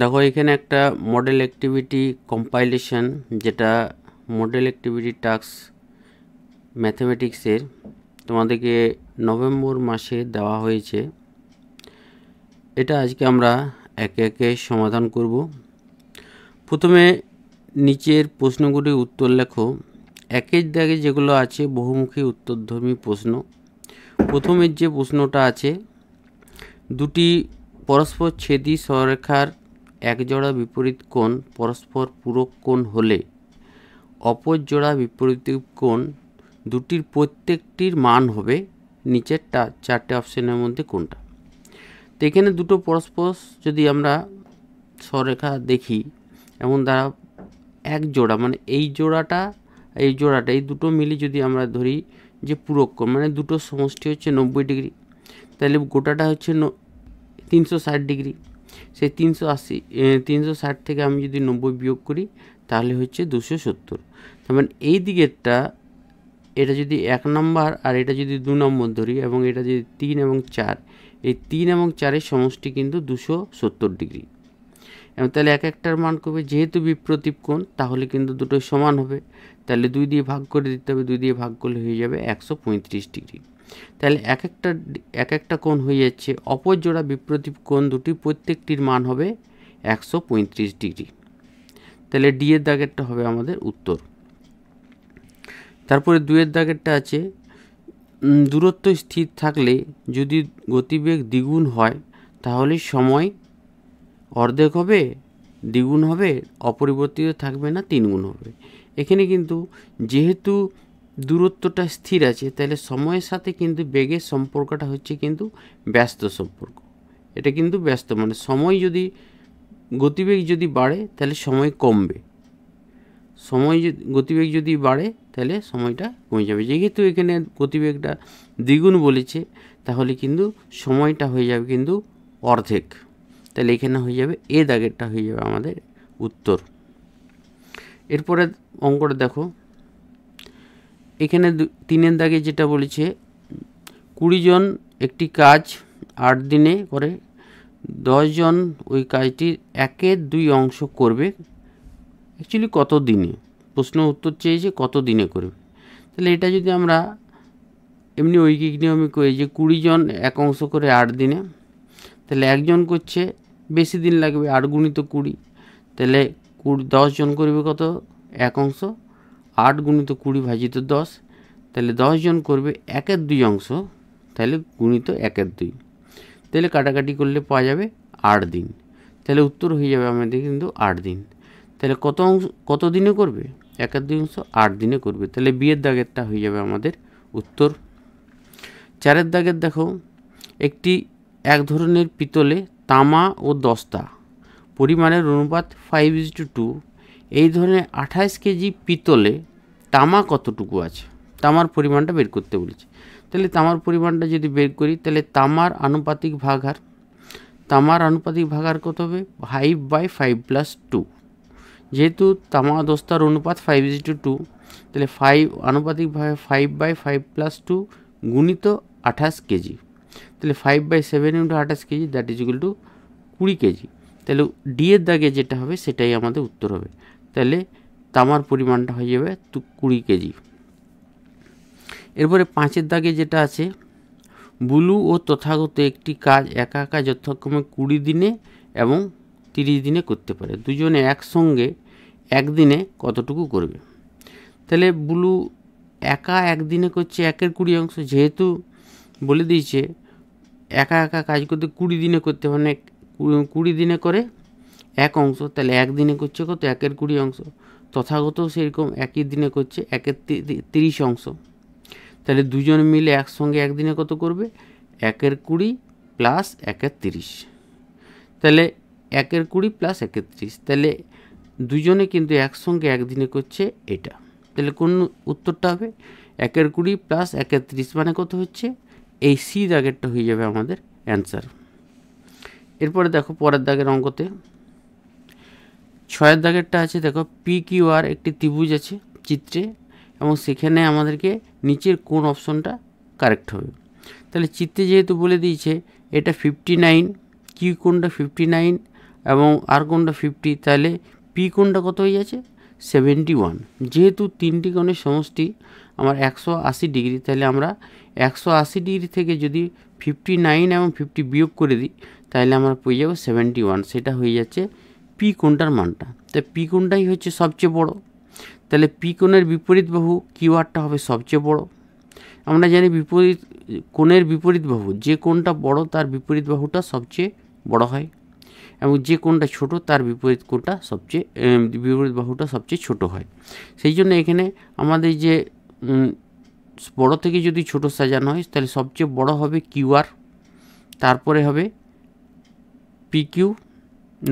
দেখো এখানে একটা মডেল অ্যাক্টিভিটি কম্পাইলেশন যেটা মডেল অ্যাক্টিভিটি টাস্ক ম্যাথমেটিক্সের তোমাদেরকে নভেম্বর মাসে দেওয়া হয়েছে এটা আজকে আমরা একে একে সমাধান করব প্রথমে নিচের প্রশ্নগুলির উত্তর লেখো একের দাগে যেগুলো আছে বহুমুখী উত্তরধর্মী প্রশ্ন প্রথমের যে প্রশ্নটা আছে দুটি পরস্পর ছেদি সরেখার একজোড়া বিপরীত কোণ পরস্পর পূরক কোণ হলে অপর জোড়া বিপরীত কোণ দুটির প্রত্যেকটির মান হবে নিচের চারটে অপশানের মধ্যে কোনটা তো এখানে দুটো পরস্পর যদি আমরা স্বরেখা দেখি এমন দ্বারা এক জোড়া মানে এই জোড়াটা এই জোড়াটা এই দুটো মিলে যদি আমরা ধরি যে পূরক কোণ মানে দুটো সমষ্টি হচ্ছে নব্বই ডিগ্রি তাহলে গোটাটা হচ্ছে তিনশো ষাট ডিগ্রি সেই তিনশো আশি তিনশো ষাট থেকে আমি যদি নব্বই বিয়োগ করি তাহলে হচ্ছে দুশো সত্তর তার মানে এই দিকেরটা এটা যদি এক নম্বর আর এটা যদি দু নম্বর ধরি এবং এটা যদি তিন এবং চার এই তিন এবং চারের সমষ্টি কিন্তু দুশো সত্তর ডিগ্রি এবং তাহলে এক একটার মান করবে যেহেতু বিপ্রতীপ কোণ তাহলে কিন্তু দুটো সমান হবে তাহলে দুই দিয়ে ভাগ করে দিতে হবে দুই দিয়ে ভাগ করলে হয়ে যাবে একশো ডিগ্রি তাহলে এক একটা এক একটা কোণ হয়ে যাচ্ছে অপর জোড়া বিপ্রতীপ কোণ দুটি প্রত্যেকটির মান হবে একশো পঁয়ত্রিশ ডিগ্রি তাহলে ডি এর দাগেরটা হবে আমাদের উত্তর তারপরে দুয়ের দাগেরটা আছে দূরত্ব স্থির থাকলে যদি গতিবেগ দ্বিগুণ হয় তাহলে সময় অর্ধেক হবে দ্বিগুণ হবে অপরিবর্তিত থাকবে না তিনগুণ হবে এখানে কিন্তু যেহেতু দূরত্বটা স্থির আছে তাহলে সময়ের সাথে কিন্তু বেগের সম্পর্কটা হচ্ছে কিন্তু ব্যস্ত সম্পর্ক এটা কিন্তু ব্যস্ত মানে সময় যদি গতিবেগ যদি বাড়ে তাহলে সময় কমবে সময় গতিবেগ যদি বাড়ে তাহলে সময়টা কমে যাবে যেহেতু এখানে গতিবেগটা দ্বিগুণ বলেছে তাহলে কিন্তু সময়টা হয়ে যাবে কিন্তু অর্ধেক তাহলে এখানে হয়ে যাবে এ দাগেরটা হয়ে যাবে আমাদের উত্তর এরপরে অঙ্কটা দেখো এখানে তিনের দাগে যেটা বলেছে কুড়িজন একটি কাজ আট দিনে করে দশজন ওই কাজটির একের দুই অংশ করবে অ্যাকচুয়ালি কত দিনে প্রশ্ন উত্তর চেয়েছে কত দিনে করবে তাহলে এটা যদি আমরা এমনি ঐকিক নিয়মে করি যে কুড়িজন এক অংশ করে আট দিনে তাহলে একজন করছে বেশি দিন লাগবে আট গুণিত কুড়ি তাহলে কুড়ি দশজন করবে কত এক অংশ আট গুণিত কুড়ি ভাজিত দশ তাহলে দশজন করবে একের দুই অংশ তাহলে গুণিত একের দুই তাহলে কাটাকাটি করলে পাওয়া যাবে আট দিন তাহলে উত্তর হয়ে যাবে আমাদের কিন্তু আট দিন তাহলে কত অংশ কত দিনে করবে একের দুই অংশ আট দিনে করবে তাহলে বিয়ের দাগেরটা হয়ে যাবে আমাদের উত্তর চারের দাগের দেখো একটি এক ধরনের পিতলে তামা ও দস্তা পরিমাণের অনুপাত ফাইভ ইজ টু টু এই ধরনের আঠাশ কেজি পিতলে তামা কতটুকু আছে তামার পরিমাণটা বের করতে বলেছে তাহলে তামার পরিমাণটা যদি বের করি তাহলে তামার আনুপাতিক ভাগার তামার আনুপাতিক ভাগার কত হবে five by five plus two যেহেতু তামা দস্তার অনুপাত ফাইভ ইজ টু টু তাহলে ফাইভ আনুপাতিকভাবে five by five plus two গুণিত আঠাশ কেজি তাহলে ফাইভ বাই সেভেন ইন্টু আঠাশ kg that is equal to কুড়ি কেজি তাহলে ডি এর দাগে যেটা হবে সেটাই আমাদের উত্তর হবে তাহলে তামার পরিমাণটা হয়ে যাবে কুড়ি কেজি এরপরে পাঁচের দাগে যেটা আছে বুলু ও তথাগত একটি কাজ একা একা যথাক্রমে কুড়ি দিনে এবং তিরিশ দিনে করতে পারে দুজনে একসঙ্গে একদিনে কতটুকু করবে তাহলে বুলু একা একদিনে করছে একের কুড়ি অংশ যেহেতু বলে দিয়েছে একা একা কাজ করতে কুড়ি দিনে করতে মানে কুড়ি দিনে করে এক অংশ তাহলে একদিনে করছে কত একের কুড়ি অংশ তথাগত সেরকম একই দিনে করছে একের তিরিশ অংশ তাহলে দুজন মিলে একসঙ্গে একদিনে কত করবে একের কুড়ি প্লাস একের তিরিশ তাহলে একের কুড়ি প্লাস একের তিরিশ তাহলে দুজনে কিন্তু একসঙ্গে একদিনে করছে এটা তাহলে কোন উত্তরটা হবে একের কুড়ি প্লাস একের তিরিশ মানে কত হচ্ছে এই সি দাগেরটা হয়ে যাবে আমাদের অ্যান্সার এরপরে দেখো পরের দাগের অঙ্কতে ছয়ের দাগেরটা আছে দেখো পি কিউ আর একটি ত্রিভুজ আছে চিত্রে এবং সেখানে আমাদেরকে নিচের কোন অপশনটা কারেক্ট হবে তাহলে চিত্রে যেহেতু বলে দিয়েছে এটা ফিফটি নাইন কি কোনটা ফিফটি নাইন এবং আর কোনটা ফিফটি তাহলে পি কোনটা কত হয়ে যাচ্ছে সেভেন্টি ওয়ান যেহেতু তিনটি কোণের সমষ্টি আমার একশো আশি ডিগ্রি তাহলে আমরা একশো আশি ডিগ্রি থেকে যদি ফিফটি নাইন এবং ফিফটি বিয়োগ করে দিই তাহলে আমরা পেয়ে যাবো সেভেন্টি ওয়ান সেটা হয়ে যাচ্ছে পি কোনটার মানটা তাই পি কোনটাই হচ্ছে সবচেয়ে বড় তাহলে পি কোণের বিপরীত বাহু কিউ আরটা হবে সবচেয়ে বড় আমরা জানি বিপরীত কোণের বিপরীত বাহু যে কোণটা বড় তার বিপরীত বাহুটা সবচেয়ে বড় হয় এবং যে কোণটা ছোট তার বিপরীত কোণটা সবচেয়ে বিপরীত বাহুটা সবচেয়ে ছোট হয় সেই জন্য এখানে আমাদের যে বড় থেকে যদি ছোট সাজানো হয় তাহলে সবচেয়ে বড় হবে কিউআর তারপরে হবে পিকিউ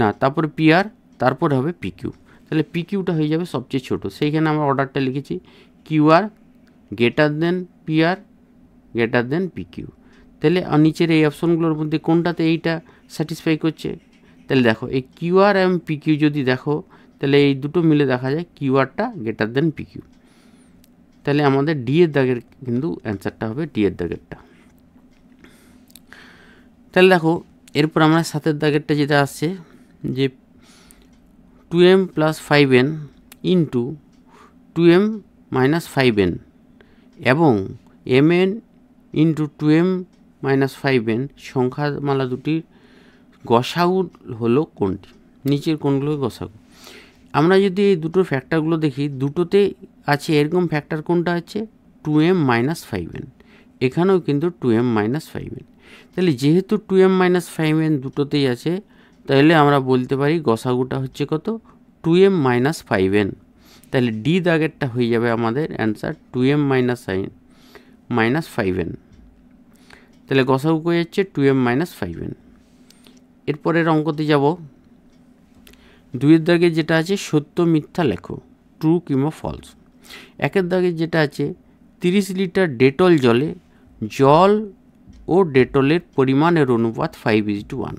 না তারপরে পি আর তারপরে হবে পি কিউ তাহলে পি কিউটা হয়ে যাবে সবচেয়ে ছোট সেইখানে আমরা অর্ডারটা লিখেছি Q R greater than P R greater than P Q তাহলে নিচের এই অপশনগুলোর মধ্যে কোনটাতে এইটা স্যাটিসফাই করছে তাহলে দেখো এই কিউ আর এবং পি কিউ যদি দেখো তাহলে এই দুটো মিলে দেখা যায় কিউ আরটা গ্রেটার দেন পি কিউ তাহলে আমাদের ডি এর দাগের কিন্তু অ্যান্সারটা হবে ডি এর দাগেরটা তাহলে দেখো এরপর আমরা সাতের দাগেরটা যেটা আসছে যে two M plus five N into two M minus five N এবং M N into two M minus five N সংখ্যামালা দুটির গসাউল হলো কোনটি নিচের কোনগুলো গসাউ আমরা যদি এই দুটো ফ্যাক্টরগুলো দেখি দুটোতে আছে এরকম ফ্যাক্টর কোনটা আছে two M minus five N এখানেও কিন্তু two M minus five N তাহলে যেহেতু two M minus five N দুটোতেই আছে তাহলে আমরা বলতে পারি গসাগুটা হচ্ছে কত two M minus five N তাহলে ডি দাগেরটা হয়ে যাবে আমাদের answer two M minus sign minus five N তাহলে গসাগু হয়ে যাচ্ছে two M minus five N এরপরের অঙ্কতে যাব দুইয়ের দাগে যেটা আছে সত্য মিথ্যা লেখো ট্রু কিংবা ফলস একের দাগে যেটা আছে তিরিশ লিটার ডেটল জলে জল ও ডেটলের পরিমাণের অনুপাত ফাইভ ইজ টু ওয়ান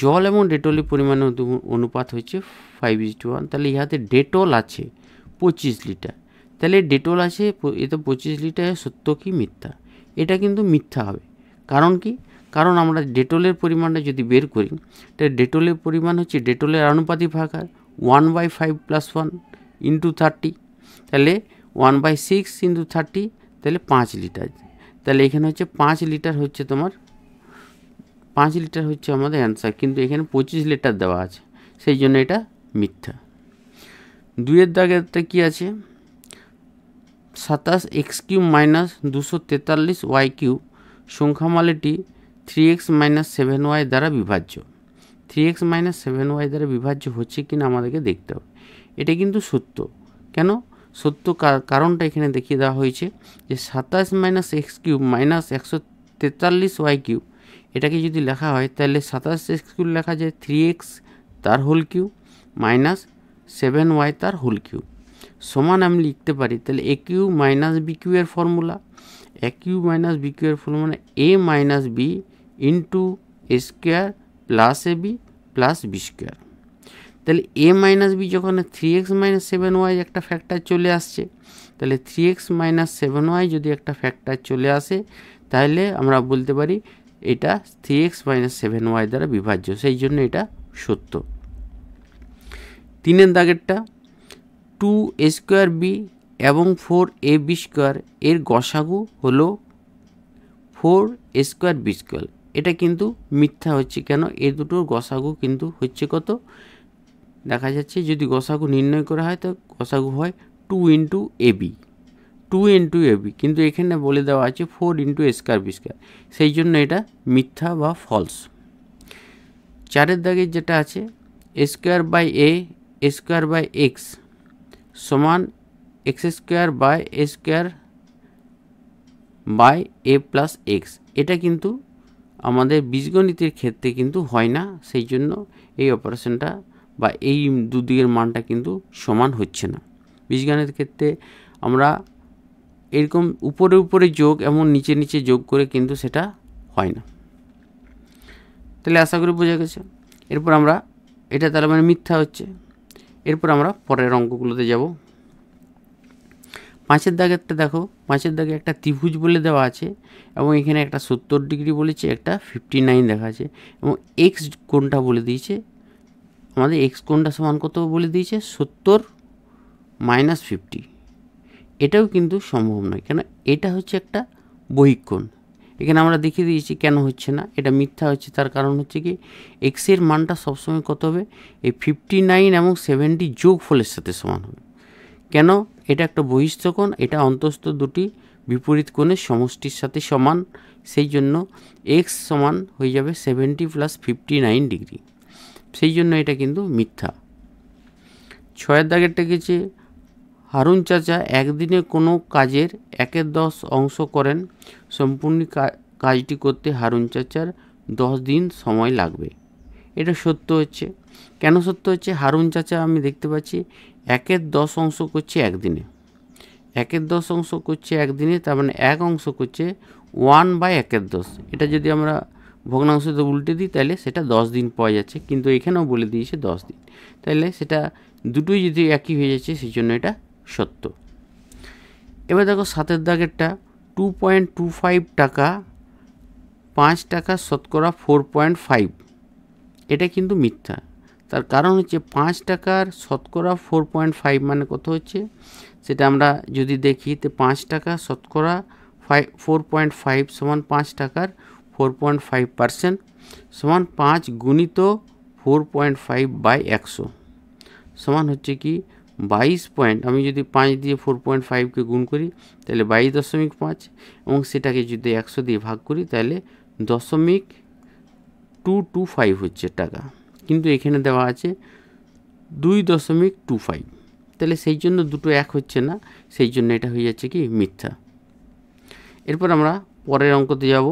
জল এবং ডেটলের পরিমাণের অনুপাত হচ্ছে ফাইভ ইস টু ওয়ান তাহলে ইহাতে ডেটল আছে পঁচিশ লিটার তাহলে ডেটল আছে এতে পঁচিশ লিটার সত্য কি মিথ্যা এটা কিন্তু মিথ্যা হবে কারণ কি কারণ আমরা ডেটলের পরিমাণটা যদি বের করি তাহলে ডেটলের পরিমাণ হচ্ছে ডেটলের আনুপাতিক ভাগার one by five plus one into thirty তাহলে one by six into thirty তাহলে পাঁচ লিটার তাহলে এখানে হচ্ছে পাঁচ লিটার হচ্ছে তোমার পাঁচ লিটার হচ্ছে আমাদের অ্যান্সার কিন্তু এখানে পঁচিশ লিটার দেওয়া আছে সেই জন্য এটা মিথ্যা দুইয়ের দাগেরটা কি আছে সাতাশ এক্স কিউ মাইনাস দুশো তেতাল্লিশ ওয়াই কিউ সংখ্যামালাটি three X minus seven Y দ্বারা বিভাজ্য three X minus seven Y দ্বারা বিভাজ্য হচ্ছে কি না আমাদেরকে দেখতে হবে এটা কিন্তু সত্য কেন সত্য কারণটা এখানে দেখিয়ে দেওয়া হয়েছে যে সাতাশ মাইনাস এক্স কিউব মাইনাস একশো তেতাল্লিশ ওয়াই কিউব এটাকে যদি লেখা হয় তাহলে সাতাশ এক্স কিউ লেখা যায় থ্রি এক্স তার whole cube minus seven Y তার হোল কিউ সমান আমি লিখতে পারি তাহলে এ কিউ মাইনাস বি কিউ এর ফর্মুলা এ কিউ মাইনাস বি কিউ এর formula A minus B into A square plus A B plus B square তাহলে এ মাইনাস বি যখন three X minus seven Y একটা ফ্যাক্টর চলে আসছে তাহলে three X minus seven Y যদি একটা factor চলে আসে তাহলে আমরা বলতে পারি এটা three X minus seven Y দ্বারা বিভাজ্য সেই জন্য এটা সত্য তিনের দাগেরটা টু এ স্কোয়ার বি এবং ফোর এ বি স্কোয়ার এর গসাগু হল four A square B square এটা কিন্তু মিথ্যা হচ্ছে কেন এ দুটোর গসাগু কিন্তু হচ্ছে কত দেখা যাচ্ছে যদি গসাগু নির্ণয় করা হয় তো গসাগু হয় two into AB two into AB কিন্তু এখানে বলে দেওয়া আছে four into square B square সেই জন্য এটা মিথ্যা বা ফলস চারের দাগে যেটা আছে square by A square by x সমান X square by A square by A plus X এটা কিন্তু আমাদের বীজগণিতের ক্ষেত্রে কিন্তু হয় না সেই জন্য এই অপারেশনটা বা এই দুদিকের মানটা কিন্তু সমান হচ্ছে না বীজগণিতের ক্ষেত্রে আমরা এরকম উপরে উপরে যোগ এমন নিচে নিচে যোগ করে কিন্তু সেটা হয় না তাহলে আশা করি বোঝা গেছে এরপর আমরা এটা তাহলে মানে মিথ্যা হচ্ছে এরপর আমরা পরের অঙ্কগুলোতে যাব পাঁচের দাগ একটা দেখো পাঁচের দাগে একটা ত্রিভুজ বলে দেওয়া আছে এবং এখানে একটা সত্তর ডিগ্রি বলেছে একটা ফিফটি নাইন দেখা আছে এবং এক্স কোনটা বলে দিয়েছে আমাদের এক্স কোনটা সমান কত বলে দিয়েছে সত্তর মাইনাস ফিফটি এটাও কিন্তু সম্ভব নয় কেন এটা হচ্ছে একটা বহিক্ষণ এখানে আমরা দেখিয়ে দিয়েছি কেন হচ্ছে না এটা মিথ্যা হচ্ছে তার কারণ হচ্ছে কি এক্সের মানটা সবসময় কত হবে এই ফিফটি নাইন এবং সেভেন্টি যোগ ফলের সাথে সমান হবে কেন এটা একটা বহিষ্ঠ কোণ এটা অন্তস্থ দুটি বিপরীত কোণের সমষ্টির সাথে সমান সেই জন্য এক্স সমান হয়ে যাবে seventy plus fifty nine degree সেই জন্য এটা কিন্তু মিথ্যা ছয়ের দাগেরটা গেছে হারুন চাচা একদিনে কোনো কাজের একের দশ অংশ করেন সম্পূর্ণ কাজটি করতে হারুন চাচার দশ দিন সময় লাগবে এটা সত্য হচ্ছে কেন সত্য হচ্ছে হারুন চাচা আমি দেখতে পাচ্ছি একের দশ অংশ করছে একদিনে একের দশ অংশ করছে একদিনে তার মানে এক অংশ করছে ওয়ান বাই একের দশ এটা যদি আমরা ভগ্নাংশতে উল্টে দিই তাহলে সেটা দশ দিন পাওয়া যাচ্ছে কিন্তু এখানেও বলে দিয়েছে দশ দিন তাহলে সেটা দুটোই যদি একই হয়ে যাচ্ছে সেই জন্য এটা সত্য এবার দেখো সাতের দাগেরটা টু পয়েন্ট টু ফাইভ টাকা পাঁচ টাকা শতকরা ফোর পয়েন্ট ফাইভ এটা কিন্তু মিথ্যা তার কারণ হচ্ছে পাঁচ টাকার শতকরা ফোর পয়েন্ট ফাইভ মানে কত হচ্ছে সেটা আমরা যদি দেখি তো পাঁচ টাকা শতকরা ফাইভ ফোর পয়েন্ট ফাইভ সমান পাঁচ টাকার ফোর পয়েন্ট ফাইভ পার্সেন্ট সমান পাঁচ গুণিত ফোর পয়েন্ট ফাইভ বাই একশো সমান হচ্ছে কি বাইশ পয়েন্ট আমি যদি পাঁচ দিয়ে ফোর পয়েন্ট ফাইভকে গুণ করি তাহলে বাইশ দশমিক পাঁচ এবং সেটাকে যদি একশো দিয়ে ভাগ করি তাহলে দশমিক টু টু ফাইভ হচ্ছে টাকা কিন্তু এখানে দেওয়া আছে দুই দশমিক টু ফাইভ তাহলে সেই জন্য দুটো এক হচ্ছে না সেই জন্য এটা হয়ে যাচ্ছে কি মিথ্যা এরপর আমরা পরের অঙ্কতে যাব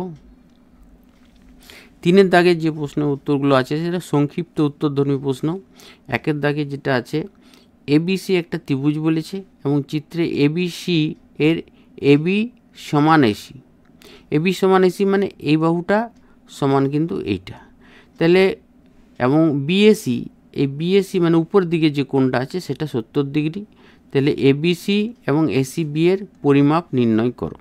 তিনের দাগে যে প্রশ্নের উত্তরগুলো আছে সেটা সংক্ষিপ্ত উত্তরধর্মী প্রশ্ন একের দাগে যেটা আছে এবিসি একটা ত্রিভুজ বলেছে এবং চিত্রে এবিসি এর এবি সমান এসি এবি সমান এসি মানে এই বাহুটা সমান কিন্তু এইটা তাহলে এবং বিএসি এই বিএসি মানে উপর দিকে যে কোণটা আছে সেটা সত্তর ডিগ্রি তাহলে এবিসি এবং এসি বি এর পরিমাপ নির্ণয় করো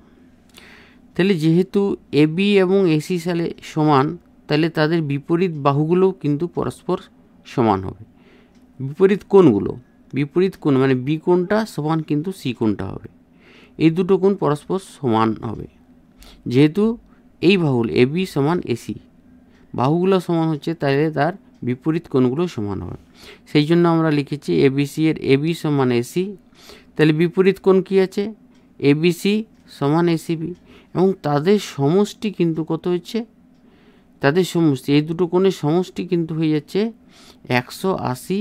তাহলে যেহেতু এবি এবং এসি সালে সমান তাহলে তাদের বিপরীত বাহুগুলোও কিন্তু পরস্পর সমান হবে বিপরীত কোণগুলো বিপরীত কোণ মানে বি কোণটা সমান কিন্তু সি কোণটা হবে এই দুটো কোণ পরস্পর সমান হবে যেহেতু এই বাহুল এ বি সমান এসি বাহুগুলো সমান হচ্ছে তাহলে তার বিপরীত কোণগুলো সমান হবে সেই জন্য আমরা লিখেছি এবিসি এর এবি সমান এসি তাহলে বিপরীত কোণ কী আছে এবিসি সমান এসিবি এবং তাদের সমষ্টি কিন্তু কত হচ্ছে তাদের সমষ্টি এই দুটো কোণের সমষ্টি কিন্তু হয়ে যাচ্ছে একশো আশি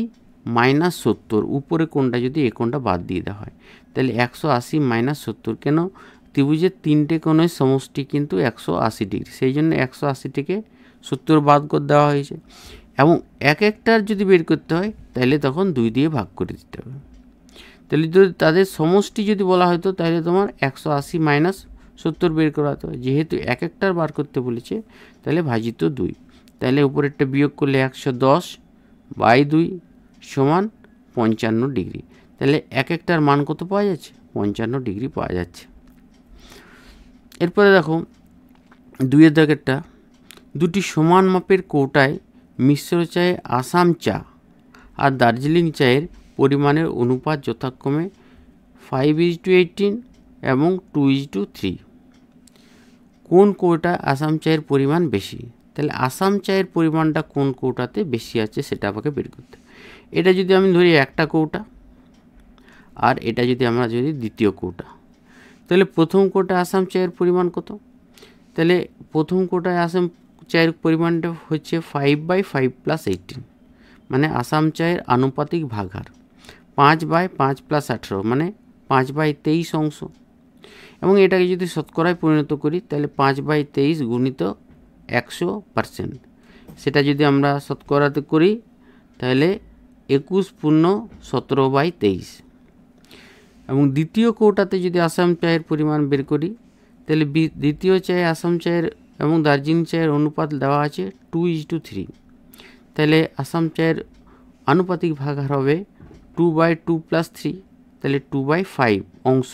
মাইনাস সত্তর উপরে কোনটা যদি এ কোনটা বাদ দিয়ে দেওয়া হয় তাহলে একশো আশি মাইনাস সত্তর কেন ত্রিভুজের তিনটে কোণের সমষ্টি কিন্তু একশো আশি ডিগ্রি সেই জন্য একশো আশিটিকে সত্তর বাদ করে দেওয়া হয়েছে এবং এক একটার যদি বের করতে হয় তাহলে তখন দুই দিয়ে ভাগ করে দিতে হবে তাহলে যদি তাদের সমষ্টি যদি বলা হতো তাহলে তোমার একশো আশি মাইনাস সত্তর বের করা হতো যেহেতু এক একটার বার করতে বলেছে তাহলে ভাজিত দুই তাহলে উপরেরটা বিয়োগ করলে একশো দশ বাই দুই সমান পঞ্চান্ন ডিগ্রি তাহলে এক একটার মান কত পাওয়া যাচ্ছে পঞ্চান্ন ডিগ্রি পাওয়া যাচ্ছে এরপরে দেখো দুইয়ের দাগেরটা দুটি সমান মাপের কৌটায় মিশ্র চায়ে আসাম চা আর দার্জিলিং চায়ের পরিমাণের অনুপাত যথাক্রমে ফাইভ ইজ টু এইটিন এবং টু ইজ টু থ্রি কোন কৌটায় আসাম চায়ের পরিমাণ বেশি তাহলে আসাম চায়ের পরিমাণটা কোন কৌটাতে বেশি আছে সেটা আমাকে বের করতে এটা যদি আমি ধরি একটা কৌটা আর এটা যদি আমরা যদি দ্বিতীয় কৌটা তাহলে প্রথম কোটা আসাম চায়ের পরিমাণ কত তাহলে প্রথম কোটায় আসাম চায়ের পরিমাণটা হচ্ছে five by five plus eighteen মানে আসাম চায়ের আনুপাতিক ভাগার পাঁচ বাই পাঁচ প্লাস আঠেরো মানে পাঁচ বাই তেইশ অংশ এবং এটাকে যদি শতকরায় পরিণত করি তাহলে পাঁচ বাই তেইশ গুণিত একশো পারসেন্ট সেটা যদি আমরা শতকরাতে করি তাহলে একুশ পূর্ণ সতেরো বাই তেইশ এবং দ্বিতীয় কোটাতে যদি আসাম চায়ের পরিমাণ বের করি তাহলে দ্বিতীয় চায়ে আসাম চায়ের এবং দার্জিলিং চায়ের অনুপাত দেওয়া আছে টু ইজ টু থ্রি তাহলে আসাম চায়ের আনুপাতিক ভাগ হবে two by two plus three তাহলে টু বাই ফাইভ অংশ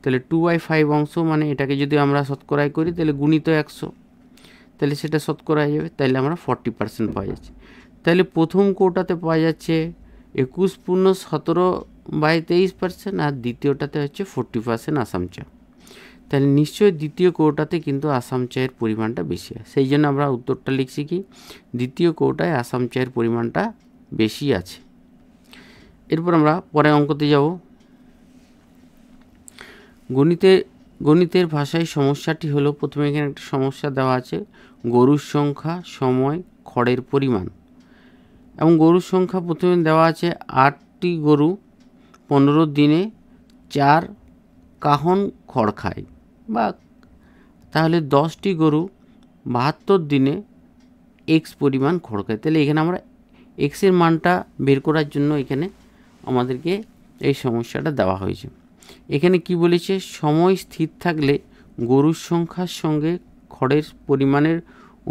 তাহলে টু বাই ফাইভ অংশ মানে এটাকে যদি আমরা শতকরাই করি তাহলে গুণিত একশো তাহলে সেটা শতকরা যাবে তাহলে আমরা ফর্টি পার্সেন্ট পাওয়া যাচ্ছে তাহলে প্রথম কোটাতে পাওয়া যাচ্ছে একুশ পূর্ণ সতেরো বাই তেইশ পার্সেন্ট আর দ্বিতীয়টাতে হচ্ছে ফোরটি পার্সেন্ট আসাম চা তাহলে নিশ্চয়ই দ্বিতীয় কৌটাতে কিন্তু আসাম চায়ের পরিমাণটা বেশি সেই জন্য আমরা উত্তরটা লিখছি কি দ্বিতীয় কৌটায় আসাম চায়ের পরিমাণটা বেশি আছে এরপর আমরা পরে অঙ্কতে যাব গণিতের গণিতের ভাষায় সমস্যাটি হলো প্রথমে এখানে একটা সমস্যা দেওয়া আছে গরুর সংখ্যা সময় খড়ের পরিমাণ এবং গরুর সংখ্যা প্রথমে দেওয়া আছে আটটি গরু পনেরো দিনে চার কাহন খড় খায় বা তাহলে দশটি গরু বাহাত্তর দিনে এক্স পরিমাণ খড় খায় তাহলে এখানে আমরা এক্সের মানটা বের করার জন্য এখানে আমাদেরকে এই সমস্যাটা দেওয়া হয়েছে এখানে কি বলেছে সময় স্থির থাকলে গরুর সংখ্যার সঙ্গে খড়ের পরিমাণের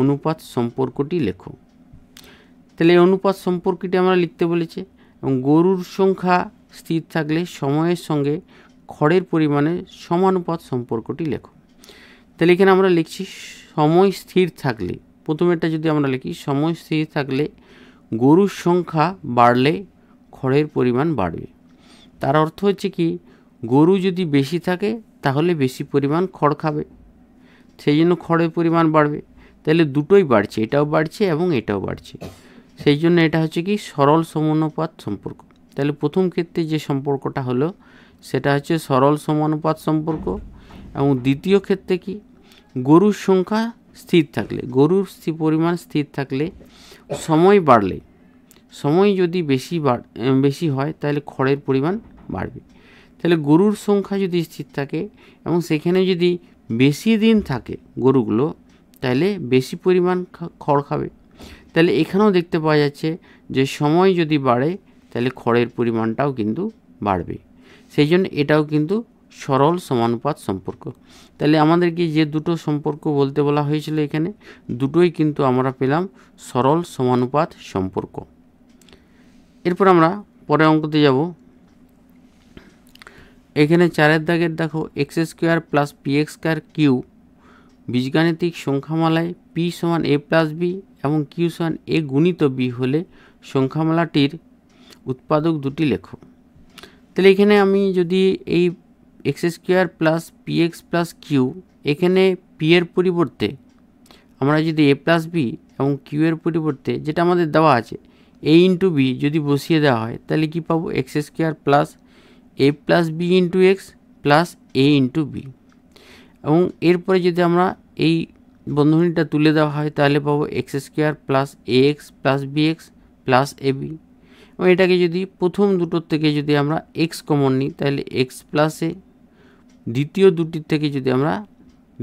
অনুপাত সম্পর্কটি লেখো তাহলে এই অনুপাত সম্পর্কটি আমরা লিখতে বলেছি এবং গরুর সংখ্যা স্থির থাকলে সময়ের সঙ্গে খড়ের পরিমাণে সমানুপাত সম্পর্কটি লেখো তাহলে এখানে আমরা লিখছি সময় স্থির থাকলে এটা যদি আমরা লিখি সময় স্থির থাকলে গরুর সংখ্যা বাড়লে খড়ের পরিমাণ বাড়বে তার অর্থ হচ্ছে কি গরু যদি বেশি থাকে তাহলে বেশি পরিমাণ খড় খাবে সেই জন্য খড়ের পরিমাণ বাড়বে তাহলে দুটোই বাড়ছে এটাও বাড়ছে এবং এটাও বাড়ছে সেই জন্য এটা হচ্ছে কি সরল সমানুপাত সম্পর্ক তাহলে প্রথম ক্ষেত্রে যে সম্পর্কটা হলো সেটা হচ্ছে সরল সমানুপাত সম্পর্ক এবং দ্বিতীয় ক্ষেত্রে কি গরুর সংখ্যা স্থির থাকলে গরুর পরিমাণ স্থির থাকলে সময় বাড়লে সময় যদি বেশি বেশি হয় তাহলে খড়ের পরিমাণ বাড়বে তাহলে গরুর সংখ্যা যদি স্থির থাকে এবং সেখানে যদি বেশি দিন থাকে গরুগুলো তাহলে বেশি পরিমাণ খড় খাবে তাহলে এখানেও দেখতে পাওয়া যাচ্ছে যে সময় যদি বাড়ে তাহলে খড়ের পরিমাণটাও কিন্তু বাড়বে সেই জন্য এটাও কিন্তু সরল সমানুপাত সম্পর্ক তাহলে আমাদেরকে যে দুটো সম্পর্ক বলতে বলা হয়েছিল এখানে দুটোই কিন্তু আমরা পেলাম সরল সমানুপাত সম্পর্ক এরপর আমরা পরে অঙ্কতে যাব এখানে চারের দাগের দেখো X square plus P X square Q বীজগাণিতিক সংখ্যামালায় পি সমান এ প্লাস বি এবং কিউ সমান এ গুণিত বি হলে সংখ্যামালাটির উৎপাদক দুটি লেখো তাহলে এখানে আমি যদি এই X square plus P X plus Q এখানে পি এর পরিবর্তে আমরা যদি এ প্লাস বি এবং কিউ এর পরিবর্তে যেটা আমাদের দেওয়া আছে এ ইন্টু বি যদি বসিয়ে দেওয়া হয় তাহলে কি পাবো x square plus A plus B into X plus A into B এবং এরপরে যদি আমরা এই বন্ধনীটা তুলে দেওয়া হয় তাহলে পাবো x square plus a x plus b x plus A b এবং এটাকে যদি প্রথম দুটোর থেকে যদি আমরা এক্স কমন নিই তাহলে এক্স প্লাস এ দ্বিতীয় দুটির থেকে যদি আমরা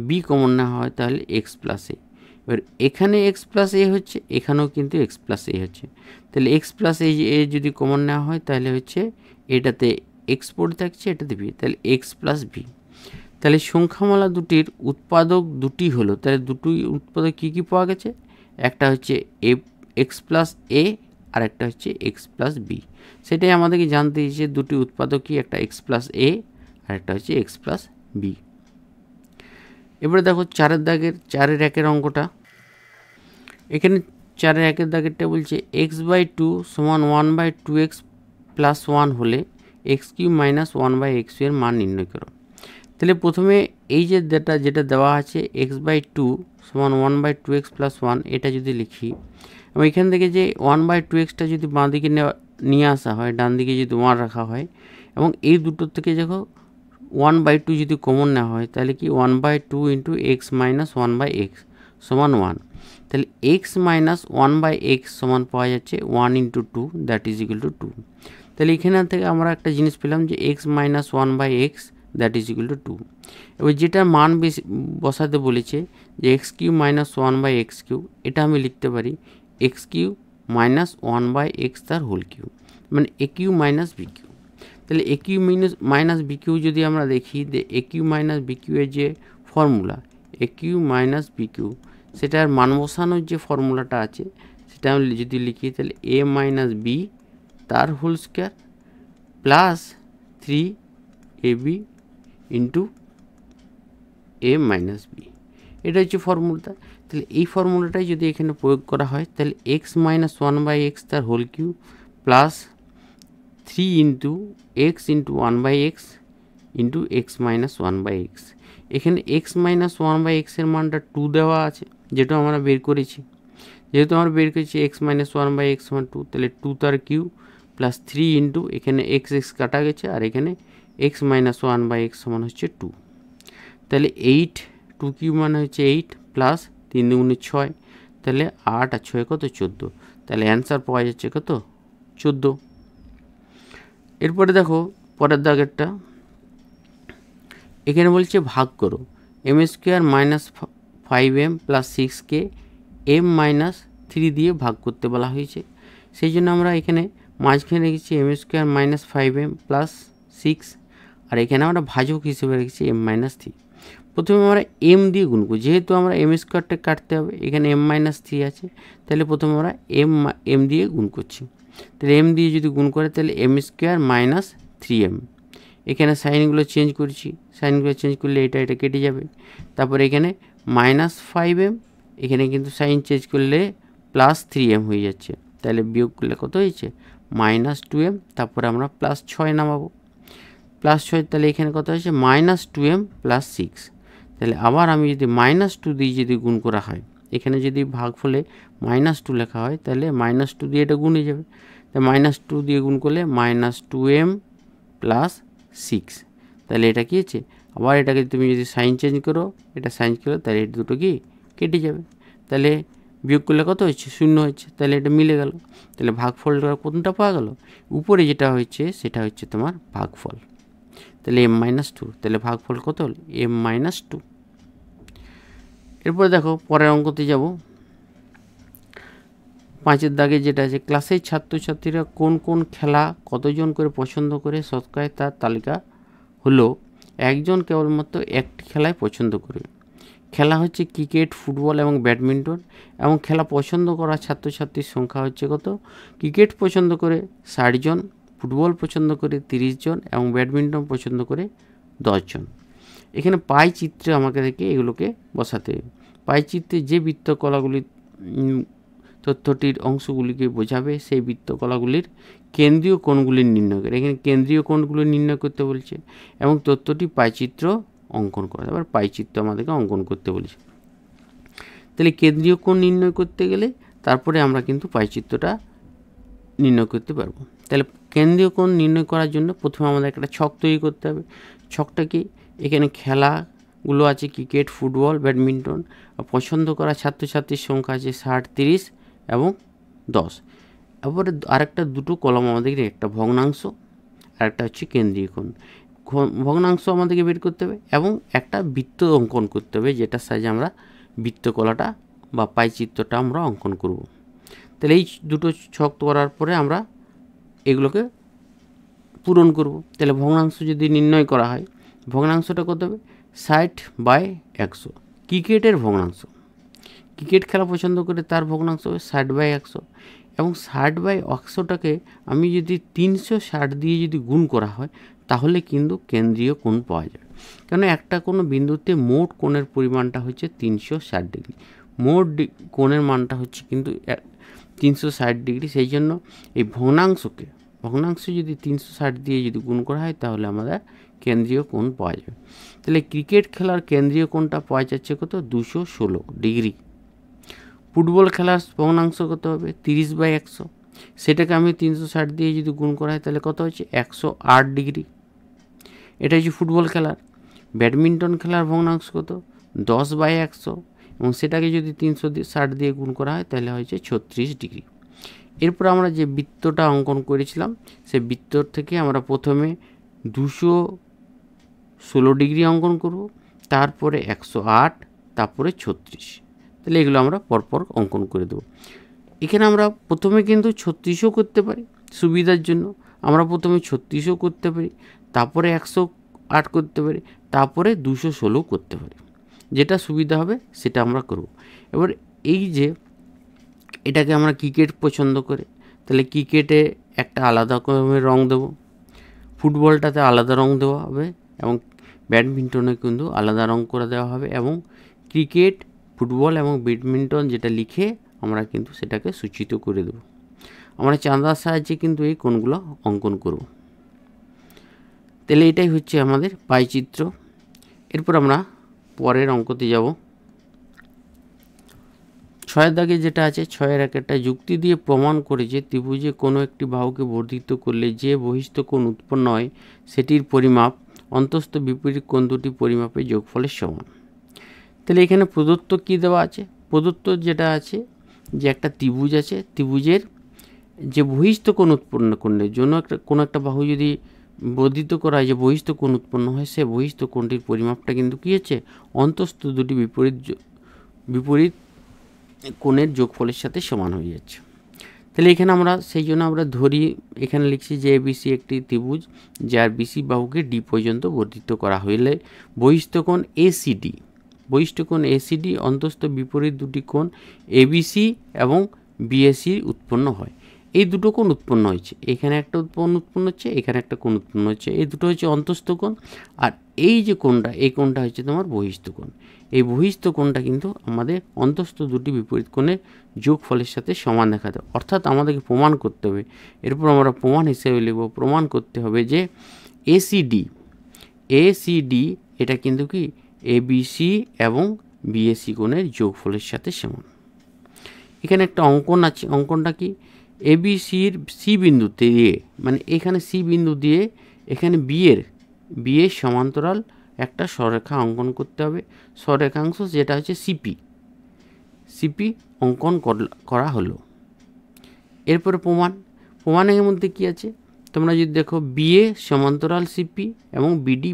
বি কমন না হয় তাহলে এক্স প্লাস এ এবার এখানে এক্স প্লাস এ হচ্ছে এখানেও কিন্তু এক্স প্লাস এ হচ্ছে তাহলে এক্স প্লাস এ এ যদি কমন নেওয়া হয় তাহলে হচ্ছে এটাতে এক্স পড়ে থাকছে এটাতে বি তাহলে এক্স প্লাস বি তাহলে সংখ্যামালা দুটির উৎপাদক দুটি হলো তাহলে দুটি উৎপাদক কি কি পাওয়া গেছে একটা হচ্ছে এ এক্স প্লাস এ আর একটা হচ্ছে এক্স প্লাস বি সেটাই আমাদেরকে জানতে যে দুটি উৎপাদক কি একটা এক্স প্লাস এ আর একটা হচ্ছে এক্স প্লাস বি এবারে দেখো চারের দাগের চারের একের অঙ্কটা এখানে চারের একের দাগেরটা বলছে এক্স বাই টু সমান one by two x plus one হলে x cube minus one by x এর মান নির্ণয় করো তাহলে প্রথমে এই যে ডেটা যেটা দেওয়া আছে এক্স বাই টু সমান one by two x plus one এটা যদি লিখি এবং এখান থেকে যে ওয়ান বাই টু এক্সটা যদি বাঁ দিকে নিয়ে আসা হয় ডান দিকে যদি ওয়ান রাখা হয় এবং এই দুটোর থেকে দেখো ওয়ান বাই টু যদি কমন নেওয়া হয় তাহলে কি one by two into x minus one by x সমান ওয়ান তাহলে x minus one by x সমান পাওয়া যাচ্ছে one into two that is equal to two তাহলে এখানে থেকে আমরা একটা জিনিস পেলাম যে x minus one by x that is equal to two এবার যেটা মান বেশি বসাতে বলেছে যে x cube minus one by x cube এটা আমি লিখতে পারি x cube minus one by x তার হোল কিউ মানে a cube minus B cube তাহলে এ cube minus minus B cube যদি আমরা দেখি যে a cube minus B cube এর যে ফর্মুলা এ কিউ মাইনাস বি কিউ সেটার মান বসানোর যে ফর্মুলাটা আছে সেটা আমি যদি লিখি তাহলে এ মাইনাস বি তার whole square plus three a b into a minus b এটা হচ্ছে ফর্মুলাটা তাহলে এই ফর্মুলাটাই যদি এখানে প্রয়োগ করা হয় তাহলে x minus one by x তার whole cube plus three into x into one by x into x minus one by x এখানে এক্স মাইনাস ওয়ান বাই এক্সের মানটা টু দেওয়া আছে যেটা আমরা বের করেছি যেহেতু আমরা বের করেছি x minus one by x one two তাহলে টু তার কিউ প্লাস থ্রি ইন্টু এখানে এক্স এক্স কাটা গেছে আর এখানে x minus one by x সমান হচ্ছে টু তাহলে এইট টু কিউ মানে হচ্ছে এইট প্লাস তিন দুগুণে ছয় তাহলে আট আর ছয় কত চোদ্দো তাহলে অ্যান্সার পাওয়া যাচ্ছে কত চোদ্দো এরপরে দেখো পরের দাগেরটা এখানে বলছে ভাগ করো m square minus five m plus সিক্সকে এম মাইনাস থ্রি দিয়ে ভাগ করতে বলা হয়েছে সেই জন্য আমরা এখানে মাঝখানে রেখেছি m square minus five m plus six আর এখানে আমরা ভাজক হিসেবে রেখেছি এম মাইনাস থ্রি প্রথমে আমরা এম দিয়ে গুণ করি যেহেতু আমরা এম স্কোয়ারটা কাটতে হবে এখানে এম মাইনাস থ্রি আছে তাহলে প্রথমে আমরা এম এম দিয়ে গুণ করছি তাহলে এম দিয়ে যদি গুণ করে তাহলে m square minus three m এখানে সাইনগুলো চেঞ্জ করছি সাইনগুলো চেঞ্জ করলে এটা এটা কেটে যাবে তারপর এখানে মাইনাস ফাইভ এম এখানে কিন্তু সাইন চেঞ্জ করলে প্লাস থ্রি এম হয়ে যাচ্ছে তাহলে বিয়োগ করলে কত হয়েছে মাইনাস টু এম তারপরে আমরা প্লাস ছয় নামাবো প্লাস ছয় তাহলে এখানে কত আছে minus two M plus six তাহলে আবার আমি যদি মাইনাস টু দিয়ে যদি গুণ করা হয় এখানে যদি ভাগ ফলে মাইনাস টু লেখা হয় তাহলে মাইনাস টু দিয়ে এটা গুণ হয়ে যাবে তাই মাইনাস টু দিয়ে গুণ করলে minus two M plus six তাহলে এটা কী হচ্ছে আবার এটাকে তুমি যদি সাইন চেঞ্জ করো এটা সাইন করো তাহলে এটা দুটো কি কেটে যাবে তাহলে বিয়োগ করলে কত হচ্ছে শূন্য হচ্ছে তাহলে এটা মিলে গেল তাহলে ভাগফলটা কোনটা পাওয়া গেল উপরে যেটা হচ্ছে সেটা হচ্ছে তোমার ভাগফল তাহলে এম মাইনাস টু তাহলে ভাগফল কত হল এম মাইনাস টু এরপরে দেখো পরের অঙ্কতে যাব পাঁচের দাগে যেটা আছে ক্লাসের ছাত্রছাত্রীরা কোন কোন খেলা কতজন করে পছন্দ করে সৎকায় তার তালিকা হলো একজন কেবলমাত্র একটি খেলায় পছন্দ করে খেলা হচ্ছে ক্রিকেট ফুটবল এবং ব্যাডমিন্টন এবং খেলা পছন্দ করা ছাত্রছাত্রীর সংখ্যা হচ্ছে কত ক্রিকেট পছন্দ করে ষাটজন ফুটবল পছন্দ করে তিরিশ জন এবং ব্যাডমিন্টন পছন্দ করে দশজন এখানে পাই চিত্রে আমাকে থেকে এগুলোকে বসাতে হবে পাই চিত্রে যে বৃত্তকলাগুলি তথ্যটির অংশগুলিকে বোঝাবে সেই বৃত্তকলাগুলির কেন্দ্রীয় কোণগুলি নির্ণয় করে এখানে কেন্দ্রীয় কোণগুলি নির্ণয় করতে বলছে এবং তথ্যটি পাইচিত্র অঙ্কন করা আবার পাইচিত্র আমাদেরকে অঙ্কন করতে বলছে তাহলে কেন্দ্রীয় কোণ নির্ণয় করতে গেলে তারপরে আমরা কিন্তু পাইচিত্রটা নির্ণয় করতে পারবো তাহলে কেন্দ্রীয় কোণ নির্ণয় করার জন্য প্রথমে আমাদের একটা ছক তৈরি করতে হবে ছকটা কি এখানে খেলাগুলো আছে ক্রিকেট ফুটবল ব্যাডমিন্টন পছন্দ করা ছাত্রছাত্রীর সংখ্যা আছে ষাট তিরিশ এবং দশ এরপরে আরেকটা দুটো কলম আমাদেরকে একটা ভগ্নাংশ আর একটা হচ্ছে কেন্দ্রীয় কোণ ভগ্নাংশ আমাদেরকে বের করতে হবে এবং একটা বৃত্ত অঙ্কন করতে হবে যেটার সাহায্যে আমরা বৃত্তকলাটা বা পাইচিত্রটা আমরা অঙ্কন করবো তাহলে এই দুটো ছক করার পরে আমরা এগুলোকে পূরণ করব তাহলে ভগ্নাংশ যদি নির্ণয় করা হয় ভগ্নাংশটা কত হবে ষাট বাই একশো ক্রিকেটের ভগ্নাংশ ক্রিকেট খেলা পছন্দ করে তার ভগ্নাংশ হবে ষাট বাই একশো এবং ষাট বাই একশোটাকে আমি যদি তিনশো ষাট দিয়ে যদি গুণ করা হয় তাহলে কিন্তু কেন্দ্রীয় কোণ পাওয়া যাবে কেন একটা কোনো বিন্দুতে মোট কোণের পরিমাণটা হচ্ছে তিনশো ষাট ডিগ্রি মোট কোণের মানটা হচ্ছে কিন্তু তিনশো ষাট ডিগ্রি সেই জন্য এই ভগ্নাংশকে ভগ্নাংশ যদি তিনশো ষাট দিয়ে যদি গুণ করা হয় তাহলে আমাদের কেন্দ্রীয় কোণ পাওয়া যাবে তাহলে ক্রিকেট খেলার কেন্দ্রীয় কোণটা পাওয়া যাচ্ছে কত দুশো ষোলো ডিগ্রি ফুটবল খেলার ভগ্নাংশ কত হবে তিরিশ বাই একশো সেটাকে আমি তিনশো ষাট দিয়ে যদি গুণ করা হয় তাহলে কত হচ্ছে একশো আট ডিগ্রি এটা হচ্ছে ফুটবল খেলার ব্যাডমিন্টন খেলার ভগ্নাংশ কত দশ বাই একশো এবং সেটাকে যদি তিনশো ষাট দিয়ে গুণ করা হয় তাহলে হয়েছে ছত্রিশ ডিগ্রি এরপর আমরা যে বৃত্তটা অঙ্কন করেছিলাম সে বৃত্তর থেকে আমরা প্রথমে দুশো ষোলো ডিগ্রি অঙ্কন করব তারপরে একশো আট তারপরে ছত্রিশ তাহলে এগুলো আমরা পরপর অঙ্কন করে দেবো এখানে আমরা প্রথমে কিন্তু ছত্রিশও করতে পারি সুবিধার জন্য আমরা প্রথমে ছত্রিশও করতে পারি তারপরে একশো আট করতে পারি তারপরে দুশো ষোলো করতে পারি যেটা সুবিধা হবে সেটা আমরা করব এবার এই যে এটাকে আমরা ক্রিকেট পছন্দ করে তাহলে ক্রিকেটে একটা আলাদা রকমের রং দেবো ফুটবলটাতে আলাদা রং দেওয়া হবে এবং ব্যাডমিন্টনে কিন্তু আলাদা রং করে দেওয়া হবে এবং ক্রিকেট ফুটবল এবং ব্যাডমিন্টন যেটা লিখে আমরা কিন্তু সেটাকে সূচিত করে দেব আমরা চাঁদার সাহায্যে কিন্তু এই কোণগুলো অঙ্কন করব তাহলে এটাই হচ্ছে আমাদের পাইচিত্র এরপর আমরা পরের অঙ্কতে যাব ছয়ের দাগে যেটা আছে ছয়ের এক একটা যুক্তি দিয়ে প্রমাণ করে যে ত্রিভুজে কোনো একটি বাহুকে বর্ধিত করলে যে বহিষ্ঠ কোণ উৎপন্ন হয় সেটির পরিমাপ অন্তস্থ বিপরীত কোণ দুটি পরিমাপের যোগফলের সমান তাহলে এখানে প্রদত্ত কি দেওয়া আছে প্রদত্ত যেটা আছে যে একটা ত্রিভুজ আছে ত্রিভুজের যে বহিষ্ঠ কোণ উৎপন্ন করলে জন্য একটা কোনো একটা বাহু যদি বর্ধিত করা যে বহিষ্ঠ কোণ উৎপন্ন হয় সে বহিষ্ঠ কোণটির পরিমাপটা কিন্তু কী হচ্ছে অন্তস্থ দুটি বিপরীত বিপরীত কোণের যোগফলের সাথে সমান হয়ে যাচ্ছে তাহলে এখানে আমরা সেই জন্য আমরা ধরি এখানে লিখছি যে এবিসি একটি ত্রিভুজ যার বিসি বাহুকে ডি পর্যন্ত বর্ধিত করা হইলে কোণ এসিডি বহিষ্ঠকোণ এসিডি অন্তস্থ বিপরীত দুটি কোণ এবিসি এবং বিএসি উৎপন্ন হয় এই দুটো কোণ উৎপন্ন হয়েছে এখানে একটা উৎপন্ন উৎপন্ন হচ্ছে এখানে একটা কোণ উৎপন্ন হচ্ছে এই দুটো হচ্ছে অন্তস্থ কোণ আর এই যে কোণটা এই কোণটা হচ্ছে তোমার বহিস্থ কোণ এই বহিস্থ কোণটা কিন্তু আমাদের অন্তস্থ দুটি বিপরীত কোণের যোগফলের সাথে সমান দেখাতে অর্থাৎ আমাদেরকে প্রমাণ করতে হবে এরপর আমরা প্রমাণ হিসেবে লিখব প্রমাণ করতে হবে যে এসিডি এসিডি এটা কিন্তু কি এবিসি এবং বিএসি কোণের যোগফলের সাথে সমান এখানে একটা অঙ্কন আছে অঙ্কনটা কি এবিসির সি বিন্দুতে দিয়ে মানে এখানে সি বিন্দু দিয়ে এখানে বিয়ের বিয়ের সমান্তরাল একটা স্বরেখা অঙ্কন করতে হবে স্বরেখাংশ যেটা হচ্ছে সিপি সিপি অঙ্কন করা হলো এরপরে প্রমাণ প্রমাণের মধ্যে কি আছে তোমরা যদি দেখো বিএ সমান্তরাল সিপি এবং বিডি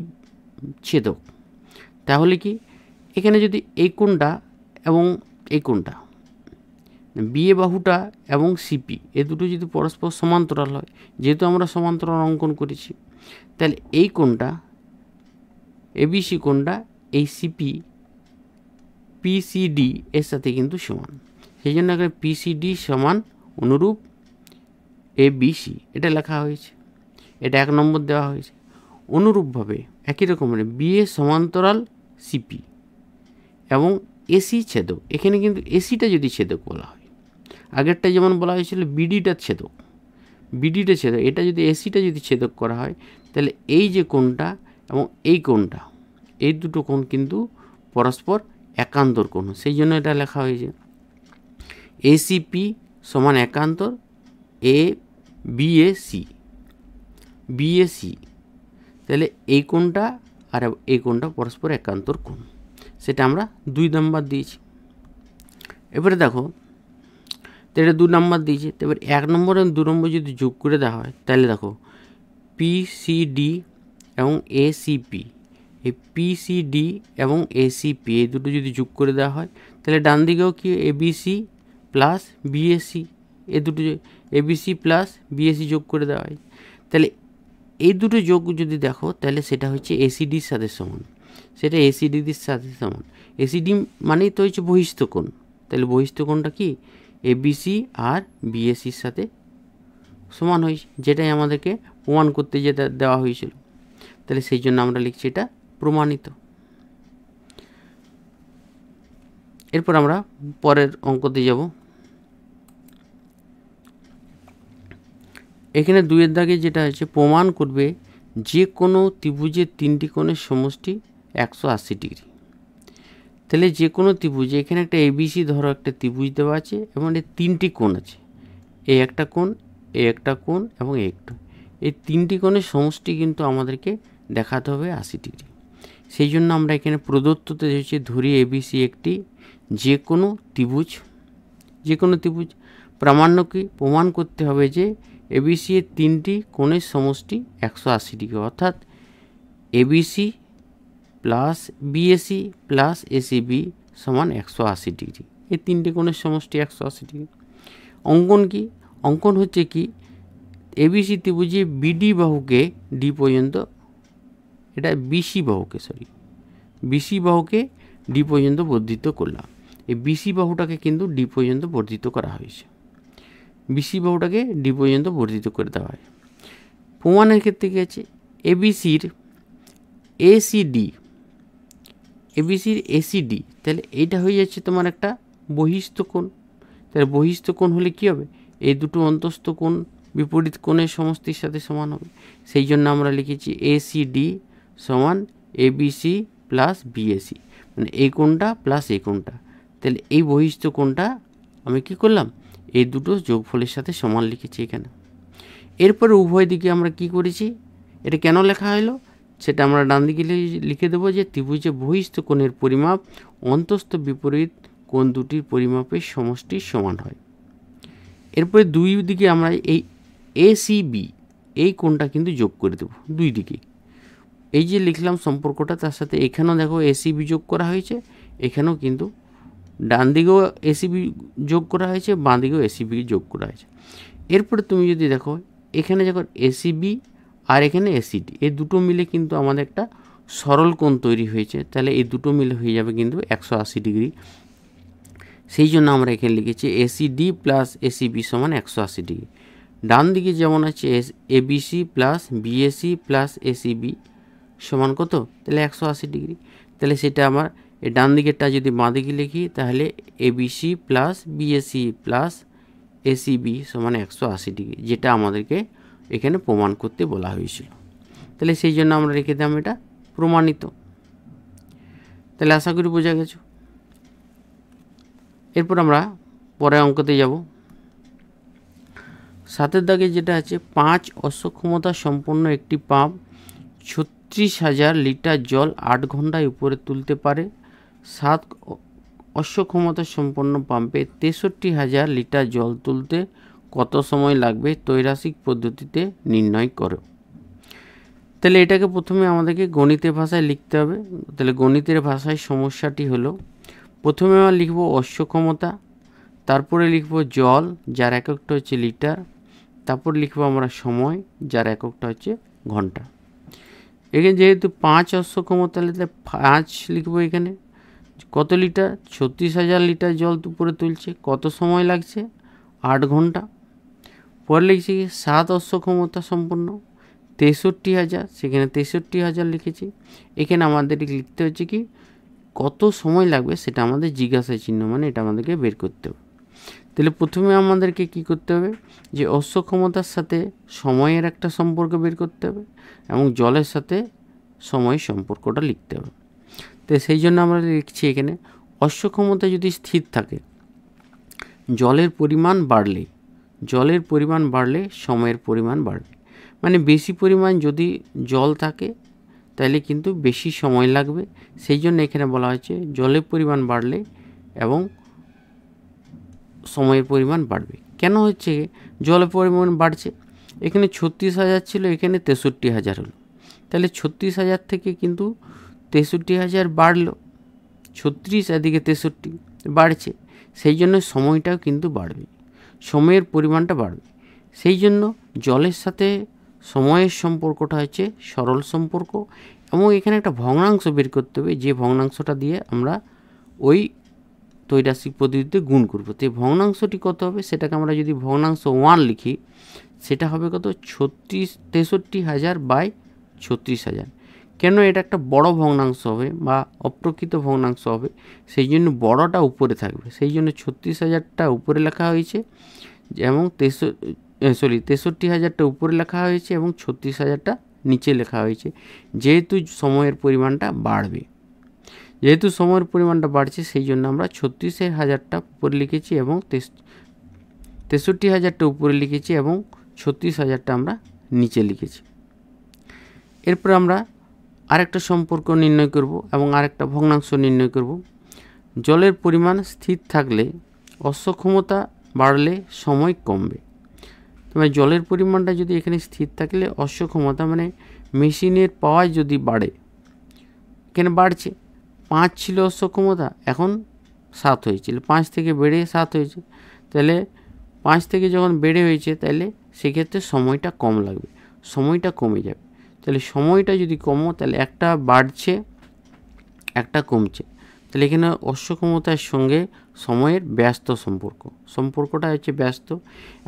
ছেদক তাহলে কি এখানে যদি এই কোণটা এবং এই কোণটা বিএ বাহুটা এবং সিপি এ দুটো যদি পরস্পর সমান্তরাল হয় যেহেতু আমরা সমান্তরাল অঙ্কন করেছি তাহলে এই কোনটা এবিসি কোনটা এই সিপি পিসিডি এর সাথে কিন্তু সমান সেই জন্য এখানে পিসিডি সমান অনুরূপ এবিসি এটা লেখা হয়েছে এটা এক নম্বর দেওয়া হয়েছে অনুরূপভাবে একই রকম মানে বিএ সমান্তরাল সিপি এবং এসি ছেদক এখানে কিন্তু এসিটা যদি ছেদক বলা হয় আগেরটা যেমন বলা হয়েছিল বিডিটা ছেদক বিডিটা ছেদক এটা যদি এসিটা যদি ছেদক করা হয় তাহলে এই যে কোণটা এবং এই কোণটা এই দুটো কোণ কিন্তু পরস্পর একান্তর কোণ সেই জন্য এটা লেখা হয়েছে এসিপি সমান একান্তর এ বিএসি বিএসি তাহলে এই কোণটা আর এই কোণটা পরস্পর একান্তর কোণ সেটা আমরা দুই নাম্বার দিয়েছি এবারে দেখো তো এটা দু নম্বর দিয়েছে তো এবার এক নম্বর এবং দু নম্বর যদি যোগ করে দেওয়া হয় তাহলে দেখো পিসিডি এবং এসিপি এই পিসিডি এবং এসিপি এই দুটো যদি যোগ করে দেওয়া হয় তাহলে ডান দিকেও কি এবিসি প্লাস বিএসি এ দুটো এবিসি প্লাস বিএসি যোগ করে দেওয়া হয় তাহলে এই দুটো যোগ যদি দেখো তাহলে সেটা হচ্ছে এসিডির সাথে সমান সেটা এসিডির সাথে সমান এসিডি মানেই তো হচ্ছে বহিষ্ঠকোণ তাহলে বহিষ্ঠকোণটা কি এবিসি আর বিএসির সাথে সমান হয়েছে যেটাই আমাদেরকে প্রমাণ করতে যেটা দেওয়া হয়েছিল তাহলে সেই জন্য আমরা লিখছি এটা প্রমাণিত এরপর আমরা পরের অঙ্কতে যাব এখানে দুইয়ের দাগে যেটা হচ্ছে প্রমাণ করবে যে কোনো ত্রিভুজের তিনটি কোণের সমষ্টি একশো আশি ডিগ্রি তাহলে যে কোনো ত্রিভুজ এখানে একটা এবিসি ধরো একটা ত্রিভুজ দেওয়া আছে এবং এর তিনটি কোণ আছে এই একটা কোণ এ একটা কোণ এবং একটু এই তিনটি কোণের সমষ্টি কিন্তু আমাদেরকে দেখাতে হবে আশি ডিগ্রি সেই জন্য আমরা এখানে প্রদত্ততে হচ্ছে ধরি এবিসি একটি যে কোনো ত্রিভুজ যে কোনো ত্রিভুজ প্রামাণ্য কি প্রমাণ করতে হবে যে এবিসি এর তিনটি কোণের সমষ্টি একশো আশি ডিগ্রি অর্থাৎ ABC plus BAC plus ACB সমান একশো আশি ডিগ্রি এই তিনটি কোণের সমষ্টি একশো আশি ডিগ্রি অঙ্কন কি অঙ্কন হচ্ছে কি এবিসি ত্রিভুজে বিডি বাহুকে ডি পর্যন্ত এটা বিসি বাহুকে সরি বিসি বাহুকে ডি পর্যন্ত বর্ধিত করলাম এই বিসি বাহুটাকে কিন্তু ডি পর্যন্ত বর্ধিত করা হয়েছে বিসি বাহুটাকে ডি পর্যন্ত বর্ধিত করে দেওয়া হয় প্রমাণের ক্ষেত্রে কী আছে এবিসির এসিডি এবিসির এসিডি তাহলে এইটা হয়ে যাচ্ছে তোমার একটা বহিস্থ কোণ তাহলে বহিস্থ কোণ হলে কি হবে এই দুটো অন্তস্থ কোণ বিপরীত কোণের সমষ্টির সাথে সমান হবে সেই জন্য আমরা লিখেছি এসিডি সমান এবিসি প্লাস বিএসি মানে এই কোণটা প্লাস এই কোণটা তাহলে এই বহিস্থ কোণটা আমি কি করলাম এই দুটো যোগফলের সাথে সমান লিখেছি এখানে এরপর উভয় দিকে আমরা কি করেছি এটা কেন লেখা হলো সেটা আমরা ডান দিকে লিখে দেবো যে ত্রিভুজে বহিস্থ কোণের পরিমাপ অন্তস্থ বিপরীত কোণ দুটির পরিমাপের সমষ্টির সমান হয় এরপরে দুই দিকে আমরা এই এসিবি এই কোণটা কিন্তু যোগ করে দেব দুই দিকে এই যে লিখলাম সম্পর্কটা তার সাথে এখানেও দেখো এসিবি যোগ করা হয়েছে এখানেও কিন্তু ডান দিকেও এসিবি যোগ করা হয়েছে বাঁ দিকেও এসিবি যোগ করা হয়েছে এরপরে তুমি যদি দেখো এখানে যখন এসিবি আর এখানে অ্যাসিড এই দুটো মিলে কিন্তু আমাদের একটা সরল কোণ তৈরি হয়েছে তাহলে এই দুটো মিলে হয়ে যাবে কিন্তু একশো আশি ডিগ্রি সেই জন্য আমরা এখানে লিখেছি এসিডি প্লাস এসিবি সমান একশো আশি ডিগ্রি ডান দিকে যেমন আছে এস ABC plus BAC plus ACB সমান কত তাহলে একশো আশি ডিগ্রি তাহলে সেটা আমার এই ডান দিকেরটা যদি বাঁ দিকে লিখি তাহলে ABC plus BAC plus ACB সমান একশো আশি ডিগ্রি যেটা আমাদেরকে এখানে প্রমাণ করতে বলা হয়েছিল তাহলে সেই জন্য আমরা রেখে দিলাম এটা প্রমাণিত তাহলে আশা করি বোঝা গেছ এরপর আমরা পরে অঙ্কতে যাব সাতের দাগে যেটা আছে পাঁচ অশ্বক্ষমতা সম্পন্ন একটি পাম্প ছত্রিশ হাজার লিটার জল আট ঘন্টায় উপরে তুলতে পারে সাত অশ্বক্ষমতা সম্পন্ন পাম্পে তেষট্টি হাজার লিটার জল তুলতে কত সময় লাগবে তৈরাসিক পদ্ধতিতে নির্ণয় করো তাহলে এটাকে প্রথমে আমাদেরকে গণিতের ভাষায় লিখতে হবে তাহলে গণিতের ভাষায় সমস্যাটি হলো প্রথমে আমরা লিখব অশ্বক্ষমতা তারপরে লিখব জল যার এককটা হচ্ছে লিটার তারপর লিখব আমরা সময় যার এককটা হচ্ছে ঘন্টা এখানে যেহেতু পাঁচ অশ্বক্ষমতা তাহলে পাঁচ লিখবো এখানে কত লিটার ছত্রিশ হাজার লিটার জল উপরে তুলছে কত সময় লাগছে আট ঘন্টা পরে লিখছি কি সাত অশ্ব ক্ষমতা সম্পন্ন তেষট্টি হাজার সেখানে তেষট্টি হাজার লিখেছি এখানে আমাদের লিখতে হচ্ছে কি কত সময় লাগবে সেটা আমাদের জিজ্ঞাসা চিহ্ন মানে এটা আমাদেরকে বের করতে হবে তাহলে প্রথমে আমাদেরকে কি করতে হবে যে অশ্ব ক্ষমতার সাথে সময়ের একটা সম্পর্ক বের করতে হবে এবং জলের সাথে সময় সম্পর্কটা লিখতে হবে তো সেই জন্য আমরা লিখছি এখানে অশ্ব ক্ষমতা যদি স্থির থাকে জলের পরিমাণ বাড়লেই জলের পরিমাণ বাড়লে সময়ের পরিমাণ বাড়বে মানে বেশি পরিমাণ যদি জল থাকে তাহলে কিন্তু বেশি সময় লাগবে সেই জন্য এখানে বলা হয়েছে জলের পরিমাণ বাড়লে এবং সময়ের পরিমাণ বাড়বে কেন হচ্ছে জলের পরিমাণ বাড়ছে এখানে ছত্রিশ হাজার ছিল এখানে তেষট্টি হাজার হলো তাহলে ছত্রিশ হাজার থেকে কিন্তু তেষট্টি হাজার বাড়লো ছত্রিশ এদিকে তেষট্টি বাড়ছে সেই জন্য সময়টাও কিন্তু বাড়বে সময়ের পরিমাণটা বাড়বে সেই জন্য জলের সাথে সময়ের সম্পর্কটা হচ্ছে সরল সম্পর্ক এবং এখানে একটা ভগ্নাংশ বের করতে হবে যে ভগ্নাংশটা দিয়ে আমরা ওই তৈরাসিক পদ্ধতিতে গুণ করব তো ভগ্নাংশটি কত হবে সেটাকে আমরা যদি ভগ্নাংশ ওয়ান লিখি সেটা হবে কত ছত্রিশ তেষট্টি হাজার বাই ছত্রিশ হাজার কেন এটা একটা বড় ভগ্নাংশ হবে বা অপ্রকৃত ভগ্নাংশ হবে সেই জন্য বড়টা উপরে থাকবে সেই জন্য ছত্রিশ হাজারটা উপরে লেখা হয়েছে এবং তেষো সরি তেষট্টি হাজারটা উপরে লেখা হয়েছে এবং ছত্রিশ হাজারটা নিচে লেখা হয়েছে যেহেতু সময়ের পরিমাণটা বাড়বে যেহেতু সময়ের পরিমাণটা বাড়ছে সেই জন্য আমরা ছত্রিশের হাজারটা উপরে লিখেছি এবং তেষট্টি হাজারটা উপরে লিখেছি এবং ছত্রিশ হাজারটা আমরা নিচে লিখেছি এরপর আমরা আরেকটা সম্পর্ক নির্ণয় করব এবং আরেকটা ভগ্নাংশ নির্ণয় করব জলের পরিমাণ স্থির থাকলে অশ্বক্ষমতা বাড়লে সময় কমবে তবে জলের পরিমাণটা যদি এখানে স্থির থাকলে অশ্বক্ষমতা মানে মেশিনের পাওয়ার যদি বাড়ে এখানে বাড়ছে পাঁচ ছিল অশ্বক্ষমতা এখন সাত হয়েছিল পাঁচ থেকে বেড়ে সাত হয়েছে তাহলে পাঁচ থেকে যখন বেড়ে হয়েছে তাহলে সেক্ষেত্রে সময়টা কম লাগবে সময়টা কমে যাবে তাহলে সময়টা যদি কমো তাহলে একটা বাড়ছে একটা কমছে তাহলে এখানে অশ্বক্ষমতার সঙ্গে সময়ের ব্যস্ত সম্পর্ক সম্পর্কটা হচ্ছে ব্যস্ত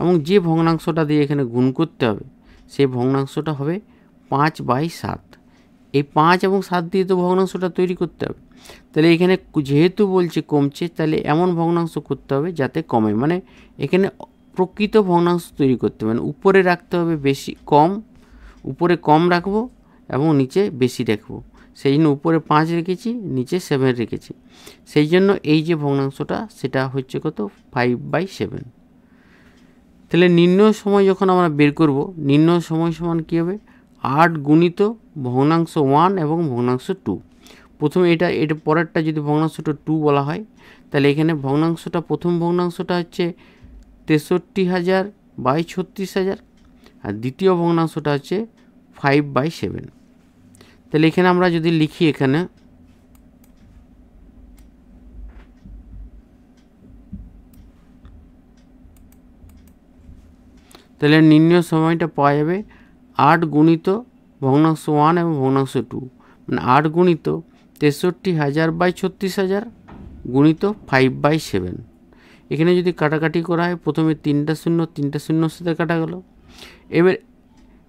এবং যে ভগ্নাংশটা দিয়ে এখানে গুণ করতে হবে সেই ভগ্নাংশটা হবে পাঁচ বাই সাত এই পাঁচ এবং সাত দিয়ে তো ভগ্নাংশটা তৈরি করতে হবে তাহলে এখানে যেহেতু বলছে কমছে তাহলে এমন ভগ্নাংশ করতে হবে যাতে কমে মানে এখানে প্রকৃত ভগ্নাংশ তৈরি করতে হবে মানে উপরে রাখতে হবে বেশি কম উপরে কম রাখবো এবং নিচে বেশি রাখবো সেই জন্য উপরে পাঁচ রেখেছি নিচে সেভেন রেখেছি সেই জন্য এই যে ভগ্নাংশটা সেটা হচ্ছে কত ফাইভ বাই সেভেন তাহলে নিম্ন সময় যখন আমরা বের করব নিম্ন সময় সমান কী হবে আট গুণিত ভগ্নাংশ ওয়ান এবং ভগ্নাংশ টু প্রথমে এটা এটা পরেরটা যদি ভগ্নাংশটা টু বলা হয় তাহলে এখানে ভগ্নাংশটা প্রথম ভগ্নাংশটা হচ্ছে তেষট্টি হাজার বাই ছত্রিশ হাজার আর দ্বিতীয় ভগ্নাংশটা হচ্ছে ফাইভ বাই সেভেন তাহলে এখানে আমরা যদি লিখি এখানে তাহলে নিম্ন সময়টা পাওয়া যাবে আট গুণিত ভগ্নাংশ ওয়ান এবং ভগ্নাংশ টু মানে আট গুণিত তেষট্টি হাজার বাই ছত্রিশ হাজার গুণিত ফাইভ বাই সেভেন এখানে যদি কাটাকাটি করা হয় প্রথমে তিনটা শূন্য তিনটা শূন্যর সাথে কাটা গেল এবার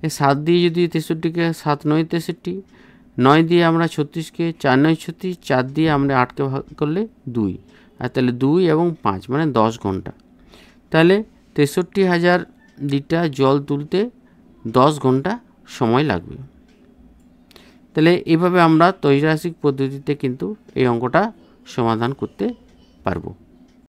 এই সাত দিয়ে যদি তেষট্টিকে সাত নয় তেষট্টি নয় দিয়ে আমরা ছত্রিশকে চার নয় ছত্রিশ চার দিয়ে আমরা আটকে ভাগ করলে দুই আর তাহলে দুই এবং পাঁচ মানে দশ ঘন্টা তাহলে তেষট্টি হাজার লিটার জল তুলতে দশ ঘন্টা সময় লাগবে তাহলে এভাবে আমরা তৈরাসিক পদ্ধতিতে কিন্তু এই অঙ্কটা সমাধান করতে পারবো